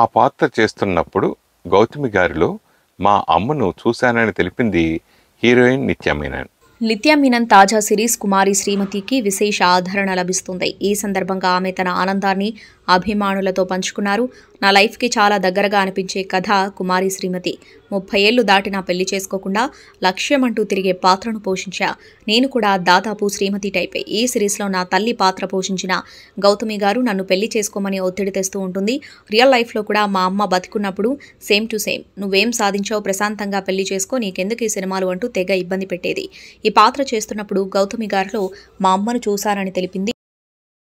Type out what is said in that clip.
ఆ పాత్ర చేస్తున్నప్పుడు గౌతమి గారిలో మా అమ్మను చూశానని తెలిపింది హీరోయిన్ నిత్యమైన నిత్యా మీనన్ తాజా సిరీస్ కుమారి శ్రీమతికి విశేష ఆదరణ లభిస్తుంది ఈ సందర్భంగా ఆమె తన ఆనందాన్ని అభిమానులతో పంచుకున్నారు నా లైఫ్కి చాలా దగ్గరగా అనిపించే కథ కుమారి శ్రీమతి ముప్పై ఏళ్ళు దాటినా పెళ్లి చేసుకోకుండా లక్ష్యం అంటూ తిరిగే పాత్రను పోషించా నేను కూడా దాదాపు శ్రీమతి టైపే ఈ సిరీస్లో నా తల్లి పాత్ర పోషించిన గౌతమి గారు నన్ను పెళ్లి చేసుకోమని ఒత్తిడి తెస్తూ ఉంటుంది రియల్ లైఫ్లో కూడా మా అమ్మ బతికున్నప్పుడు సేమ్ టు సేమ్ నువ్వేం సాధించావు ప్రశాంతంగా పెళ్లి చేసుకో నీకెందుకు ఈ సినిమాలు అంటూ తెగ ఇబ్బంది పెట్టేది పాత్ర చేస్తున్నప్పుడు గౌతమి గారిలో మా అమ్మను చూశానని తెలిపింది